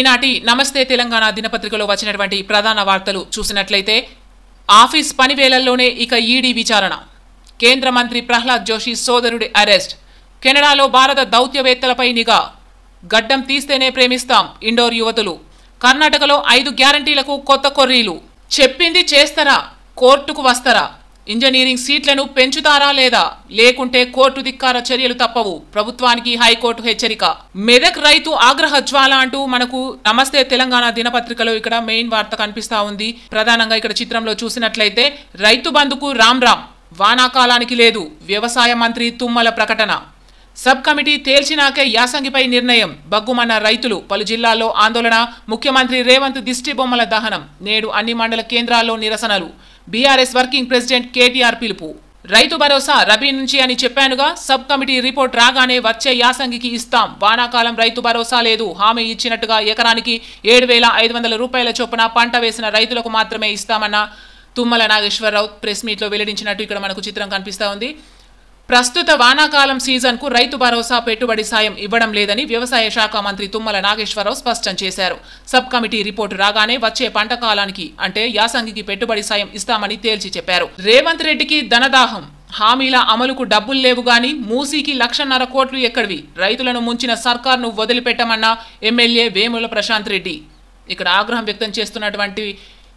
ఈనాటి నమస్తే తెలంగాణ దినపత్రికలో వచ్చినటువంటి ప్రధాన వార్తలు చూసినట్లయితే ఆఫీస్ పని వేళల్లోనే ఇక ఈడీ విచారణ కేంద్ర మంత్రి ప్రహ్లాద్ జోషి సోదరుడి అరెస్ట్ కెనడాలో భారత దౌత్యవేత్తలపై నిఘా గడ్డం తీస్తేనే ప్రేమిస్తాం ఇండోర్ యువతులు కర్ణాటకలో ఐదు గ్యారంటీలకు కొత్త కొర్రీలు చెప్పింది చేస్తారా కోర్టుకు వస్తారా ఇంజనీరింగ్ సీట్లను పెంచుతారా లేదా లేకుంటే కోర్టు ధిక్కార చర్యలు తప్పవు ప్రభుత్వానికి హైకోర్టు హెచ్చరిక మెదక్ రైతు ఆగ్రహ జ్వాల అంటూ మనకు నమస్తే తెలంగాణ దినపత్రికలో ఇక్కడ మెయిన్ వార్త కనిపిస్తా ఉంది ప్రధానంగా ఇక్కడ చిత్రంలో చూసినట్లయితే రైతు బంధుకు రామ్ రామ్ వానాకాలానికి లేదు వ్యవసాయ మంత్రి తుమ్మల ప్రకటన సబ్ కమిటీ తేల్చినాకే యాసంగిపై నిర్ణయం బగ్గుమన్న రైతులు పలు జిల్లాల్లో ఆందోళన ముఖ్యమంత్రి రేవంత్ దిష్టిబొమ్మల దహనం నేడు అన్ని మండల కేంద్రాల్లో నిరసనలు బీఆర్ఎస్ వర్కింగ్ ప్రెసిడెంట్ కేటీఆర్ పిలుపు రైతు భరోసా రబీ నుంచి అని చెప్పానుగా సబ్ కమిటీ రిపోర్ట్ రాగానే వచ్చే యాసంగికి ఇస్తాం వానాకాలం రైతు భరోసా లేదు హామీ ఇచ్చినట్టుగా ఎకరానికి ఏడు వేల ఐదు వందల రూపాయల చొప్పున పంట వేసిన రైతులకు మాత్రమే ఇస్తామన్న తుమ్మల నాగేశ్వరరావు ప్రెస్ మీట్లో వెల్లడించినట్టు ఇక్కడ మనకు చిత్రం కనిపిస్తూ ఉంది ప్రస్తుత వానాకాలం సీజన్కు రైతు భరోసా పెట్టుబడి సాయం ఇవ్వడం లేదని వ్యవసాయ శాఖ మంత్రి తుమ్మల నాగేశ్వరరావు స్పష్టం చేశారు సబ్ కమిటీ రిపోర్టు రాగానే వచ్చే పంట కాలానికి అంటే యాసంగికి పెట్టుబడి సాయం ఇస్తామని తేల్చి చెప్పారు రేవంత్ రెడ్డికి ధనదాహం హామీల అమలుకు డబ్బులు లేవు గాని మూసీకి లక్షన్నర కోట్లు ఎక్కడివి రైతులను ముంచిన సర్కార్ను వదిలిపెట్టమన్న ఎమ్మెల్యే వేముల ప్రశాంత్ రెడ్డి ఇక్కడ ఆగ్రహం వ్యక్తం చేస్తున్నటువంటి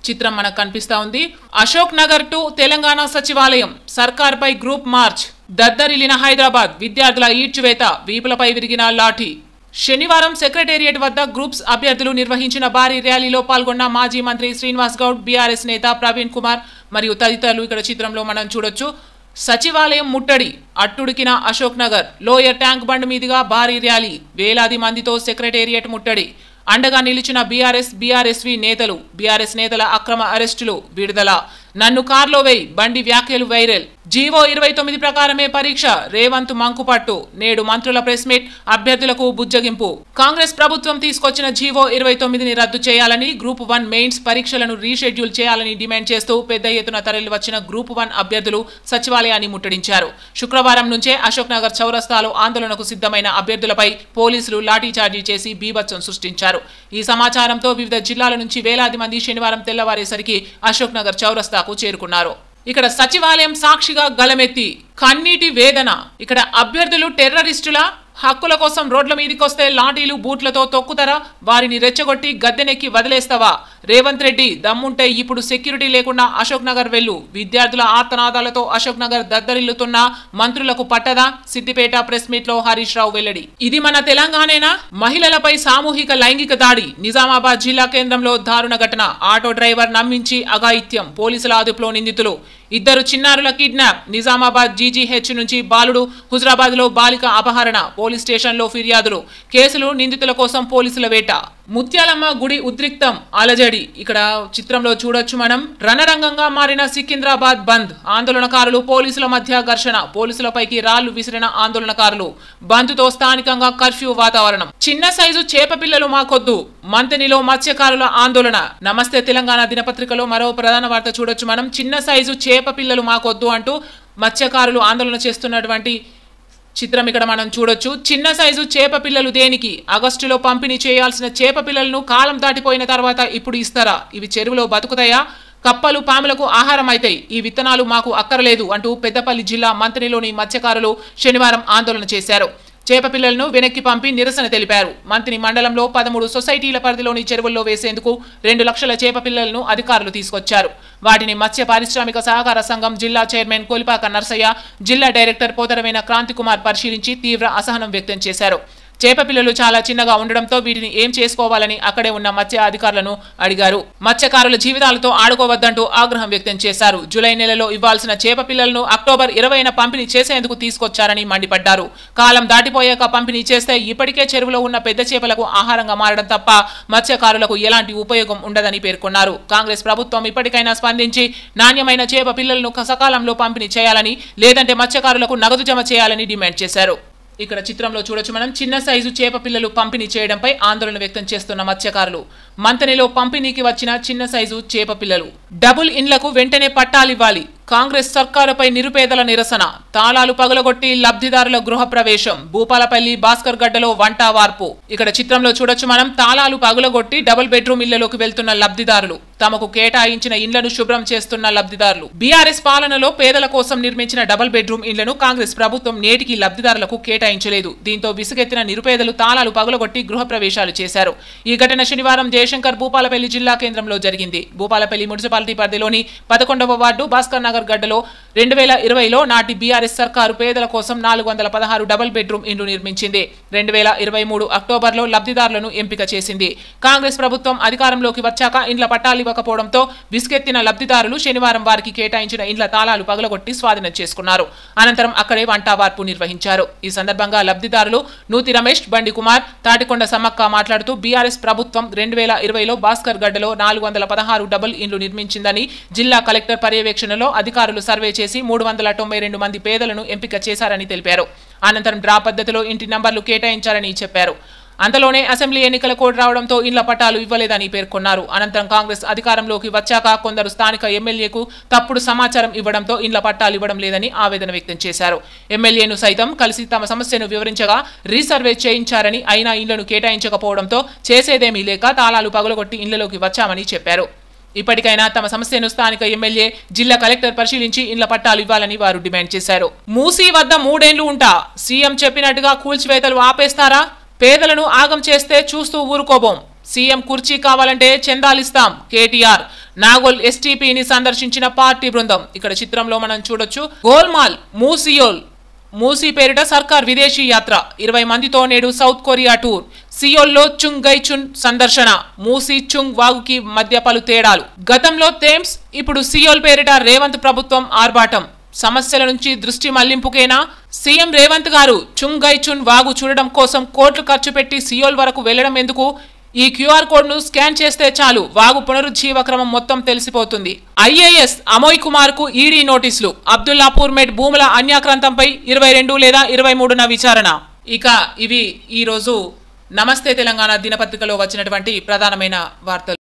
చిత్రం మనకు కనిపిస్తా ఉంది అశోక్ నగర్ టు తెలంగాణ సచివాలయం సర్కార్పై గ్రూప్ మార్చ్ దద్దరిల్లిన హైదరాబాద్ విద్యార్థుల ఈడ్చివేత వీపులపై విరిగిన లాఠీ శనివారం సెక్రటేరియట్ వద్ద గ్రూప్స్ అభ్యర్థులు నిర్వహించిన భారీ ర్యాలీలో పాల్గొన్న మాజీ మంత్రి శ్రీనివాస్ గౌడ్ బీఆర్ఎస్ నేత ప్రవీణ్ కుమార్ మరియు తదితరులు ఇక్కడ చిత్రంలో మనం చూడొచ్చు సచివాలయం ముట్టడి అట్టుడికిన Ashok Nagar lower tank bund మీదుగా భారీ ర్యాలీ వేలాది మందితో సెక్రటేరియట్ ముట్టడి అండగా నిలిచిన బీఆర్ఎస్ బీఆర్ఎస్వి నేతలు బీఆర్ఎస్ నేతల అక్రమ అరెస్టులు విడుదల నన్ను కార్లో వేయి బండి వ్యాఖ్యలు వైరల్ జీవో ఇరవై తొమ్మిది ప్రకారమే పరీక్ష రేవంత్ మంకుపట్టు నేడు మంత్రుల ప్రెస్ మీట్ అభ్యర్థులకు బుజ్జగింపు కాంగ్రెస్ ప్రభుత్వం తీసుకొచ్చిన జీవో ఇరవై తొమ్మిదిని రద్దు చేయాలని గ్రూప్ వన్ మెయిన్స్ పరీక్షలను రీషెడ్యూల్ చేయాలని డిమాండ్ చేస్తూ పెద్ద ఎత్తున తరలి వచ్చిన గ్రూప్ వన్ అభ్యర్థులు సచివాలయాన్ని ముట్టడించారు శుక్రవారం నుంచే అశోక్ నగర్ చౌరస్తాలో ఆందోళనకు సిద్ధమైన అభ్యర్థులపై పోలీసులు లాఠీచార్జీ చేసి బీభత్సం సృష్టించారు ఈ సమాచారంతో వివిధ జిల్లాల నుంచి వేలాది మంది శనివారం తెల్లవారేసరికి అశోక్ నగర్ చౌరస్తా జిల్లాకు చేరుకున్నారు ఇక్కడ సచివాలయం సాక్షిగా గలమెత్తి కన్నీటి వేదన ఇక్కడ అభ్యర్థులు టెర్రరిస్టుల హక్కుల కోసం రోడ్ల మీదకొస్తే లాఠీలు బూట్లతో తొక్కుతరా వారిని రెచ్చగొట్టి గద్దెనెక్కి వదిలేస్తావా రేవంత్ రెడ్డి దమ్ముంటే ఇప్పుడు సెక్యూరిటీ లేకుండా అశోక్ నగర్ వెళ్ళు విద్యార్థుల ఆర్తనాదాలతో అశోక్ నగర్ దద్దరిల్లుతున్న మంత్రులకు పట్టదా సిద్దిపేట ప్రెస్ మీట్ లో హరీష్ రావు వెల్లడి ఇది మన తెలంగాణేనా మహిళలపై సామూహిక లైంగిక దాడి నిజామాబాద్ జిల్లా కేంద్రంలో దారుణ ఘటన ఆటో డ్రైవర్ నమ్మించి అఘాయిత్యం పోలీసుల అదుపులో నిందితులు ఇద్దరు చిన్నారుల కిడ్నాప్ నిజామాబాద్ జీజీహెచ్ నుంచి బాలుడు హుజరాబాద్లో బాలిక అపహరణ పోలీస్ స్టేషన్లో ఫిర్యాదులు కేసులు నిందితుల కోసం పోలీసుల వేట ముత్యాలమ్మ గుడి ఉద్రిక్తం అలజడి ఇక్కడ చిత్రంలో చూడొచ్చు మనం రణరంగంగా మారిన సికింద్రాబాద్ బంద్ ఆందోళనకారులు పోలీసుల మధ్య ఘర్షణ పోలీసులపైకి రాళ్లు విసిరిన ఆందోళనకారులు బంద్తో స్థానికంగా కర్ఫ్యూ వాతావరణం చిన్న సైజు చేప పిల్లలు మాకొద్దు మంతినిలో మత్స్యకారుల ఆందోళన నమస్తే తెలంగాణ దినపత్రికలో మరో ప్రధాన వార్త చూడొచ్చు మనం చిన్న సైజు చేప పిల్లలు మాకొద్దు అంటూ మత్స్యకారులు ఆందోళన చేస్తున్నటువంటి చిత్రం ఇక్కడ మనం చూడొచ్చు చిన్న సైజు చేప పిల్లలు దేనికి ఆగస్టులో పంపిణీ చేయాల్సిన చేప పిల్లలను కాలం దాటిపోయిన తర్వాత ఇప్పుడు ఇస్తారా ఇవి చెరువులో బతుకుతాయా కప్పలు పాములకు ఆహారం అవుతాయి ఈ విత్తనాలు మాకు అక్కరలేదు అంటూ పెద్దపల్లి జిల్లా మంత్రిలోని మత్స్యకారులు శనివారం ఆందోళన చేశారు చేపపిల్లలను వెనక్కి పంపి నిరసన తెలిపారు మంత్రి మండలంలో పదమూడు సొసైటీల పరిధిలోని చెరువుల్లో వేసేందుకు రెండు లక్షల చేపపిల్లలను అధికారులు తీసుకొచ్చారు వాటిని మత్స్య పారిశ్రామిక సహకార సంఘం జిల్లా చైర్మన్ కోలిపాక నర్సయ్య జిల్లా డైరెక్టర్ పోతరమైన క్రాంతికుమార్ పరిశీలించి తీవ్ర అసహనం వ్యక్తం చేశారు చేప పిల్లలు చాలా చిన్నగా ఉండడంతో వీటిని ఏం చేసుకోవాలని అక్కడే ఉన్న మత్స్య అధికారులను అడిగారు మత్స్యకారుల జీవితాలతో ఆడుకోవద్దంటూ ఆగ్రహం వ్యక్తం చేశారు జూలై నెలలో ఇవ్వాల్సిన చేప పిల్లలను అక్టోబర్ ఇరవైన పంపిణీ చేసేందుకు తీసుకొచ్చారని మండిపడ్డారు కాలం దాటిపోయాక పంపిణీ చేస్తే ఇప్పటికే చెరువులో ఉన్న పెద్ద చేపలకు ఆహారంగా మారడం తప్ప మత్స్యకారులకు ఎలాంటి ఉపయోగం ఉండదని పేర్కొన్నారు కాంగ్రెస్ ప్రభుత్వం ఇప్పటికైనా స్పందించి నాణ్యమైన చేప పిల్లలను సకాలంలో పంపిణీ చేయాలని లేదంటే మత్స్యకారులకు నగదు జమ చేయాలని డిమాండ్ చేశారు ఇక్కడ చిత్రంలో చూడొచ్చు మనం చిన్న సైజు చేప పిల్లలు పంపిణీ చేయడంపై ఆందోళన వ్యక్తం చేస్తున్న మత్స్యకారులు మంతనిలో పంపిణీకి వచ్చిన చిన్న సైజు చేప పిల్లలు డబుల్ ఇండ్లకు వెంటనే పట్టాలివ్వాలి కాంగ్రెస్ సర్కారుపై నిరుపేదల నిరసన తాళాలు పగలగొట్టి లబ్ధిదారుల గృహ ప్రవేశం భూపాలపల్లి భాస్కర్ గడ్డలో వంట వార్పు ఇక్కడ చిత్రంలో చూడొచ్చు మనం తాళాలు పగలగొట్టి డబుల్ బెడ్రూమ్ ఇళ్లలోకి వెళ్తున్న లబ్ధిదారులు తమకు కేటాయించిన ఇండ్లను శుభ్రం చేస్తున్న లబ్ధిదారులు బీఆర్ఎస్ పాలనలో పేదల కోసం నిర్మించిన డబుల్ బెడ్రూమ్ ఇండ్లను కాంగ్రెస్ ప్రభుత్వం నేటికి లబ్ధిదారులకు కేటాయించలేదు దీంతో విసుగెత్తిన నిరుపేదలు తాళాలు పగలగొట్టి గృహ ప్రవేశాలు చేశారు ఈ ఘటన శనివారం జయశంకర్ భూపాలపల్లి జిల్లా కేంద్రంలో జరిగింది భూపాలపల్లి మున్సిపాలిటీ పరిధిలోని పదకొండవ వార్డు భాస్కర్ నగర్ గడ్డలో రెండు వేల ఇరవైలో నాటి బీఆర్ఎస్ సర్కారు పేదల కోసం నాలుగు వందల పదహారు డబుల్ బెడ్రూమ్ ఇండ్లు నిర్మించింది రెండు వేల ఇరవై మూడు అక్టోబర్లో లబ్ధిదారులను ఎంపిక చేసింది కాంగ్రెస్ ప్రభుత్వం అధికారంలోకి వచ్చాక ఇండ్ల పట్టాలు ఇవ్వకపోవడంతో విసుకెత్తిన లబ్ధిదారులు శనివారం వారికి కేటాయించిన ఇండ్ల తాళాలు పగలగొట్టి స్వాధీనం చేసుకున్నారు అనంతరం అక్కడే వంటావార్పు నిర్వహించారు ఈ సందర్భంగా లబ్ధిదారులు నూతి రమేష్ బండి కుమార్ తాటికొండ సమ్మక్క మాట్లాడుతూ బీఆర్ఎస్ ప్రభుత్వం రెండు వేల ఇరవైలో భాస్కర్ గడ్డలో నాలుగు వందల పదహారు డబుల్ ఇండ్లు నిర్మించిందని జిల్లా కలెక్టర్ పర్యవేక్షణలో అధికారులు సర్వే చేసి మూడు వందల తొంభై రెండు మంది పేదలను ఎంపిక చేశారని తెలిపారు అనంతరం డ్రా పద్ధతిలో ఇంటి నంబర్లు కేటాయించాలని చెప్పారు అంతలోనే అసెంబ్లీ ఎన్నికల కోడ్ రావడంతో ఇళ్ల పట్టాలు ఇవ్వలేదని పేర్కొన్నారు అనంతరం కాంగ్రెస్ అధికారంలోకి వచ్చాక కొందరు స్థానిక ఎమ్మెల్యేకు తప్పుడు సమాచారం ఇవ్వడంతో ఇళ్ల పట్టాలు ఇవ్వడం లేదని ఆవేదన వ్యక్తం చేశారు ఎమ్మెల్యేను సైతం కలిసి తమ సమస్యను వివరించగా రీసర్వే చేయించారని అయినా ఇళ్లను కేటాయించకపోవడంతో చేసేదేమీ లేక తాళాలు పగులగొట్టి ఇళ్లలోకి వచ్చామని చెప్పారు ఇప్పటికైనా తమ సమస్యను స్థానిక ఎమ్మెల్యే జిల్లా కలెక్టర్ పరిశీలించి ఇండ్ల పట్టాలు ఇవ్వాలని వారు డిమాండ్ చేశారు మూసీ వద్ద మూడేళ్లు ఉంటా సీఎం చెప్పినట్టుగా కూల్చివేతలు ఆపేస్తారా పేదలను ఆగం చేస్తే చూస్తూ ఊరుకోబోం సీఎం కుర్చీ కావాలంటే చందాలిస్తాం కేటీఆర్ నాగోల్ ఎస్టీపీని సందర్శించిన పార్టీ బృందం ఇక్కడ చిత్రంలో మనం చూడొచ్చు గోల్మాల్ మూసియోల్ మూసీ పేరిట సర్కార్ విదేశీ యాత్ర ఇరవై మందితో నేడు సౌత్ కొరియా టూర్ సియోల్లో చుంగ్ గైచున్ సందర్శన మూసీ చుంగ్ వాగుకి మధ్య పలు తేడాలు గతంలో థేమ్స్ ఇప్పుడు సియోల్ పేరిట రేవంత్ ప్రభుత్వం ఆర్భాటం సమస్యల నుంచి దృష్టి మళ్లింపుకేనా సీఎం రేవంత్ గారు చుంగ్ గైచున్ వాగు చూడడం కోసం కోట్లు ఖర్చు పెట్టి సియోల్ వరకు వెళ్లడం ఎందుకు ఈ క్యూఆర్ కోడ్ను స్కాన్ చేస్తే చాలు వాగు పునరుజ్జీవక్రమం మొత్తం తెలిసిపోతుంది ఐఏఎస్ అమోయ్ కుమార్ కు ఈడీ నోటీసులు అబ్దుల్లాపూర్ మేట్ భూముల అన్యాక్రాంతంపై ఇరవై రెండు లేదా ఇరవై మూడున విచారణ ఇక ఇవి ఈరోజు నమస్తే తెలంగాణ దినపత్రికలో వచ్చినటువంటి ప్రధానమైన వార్తలు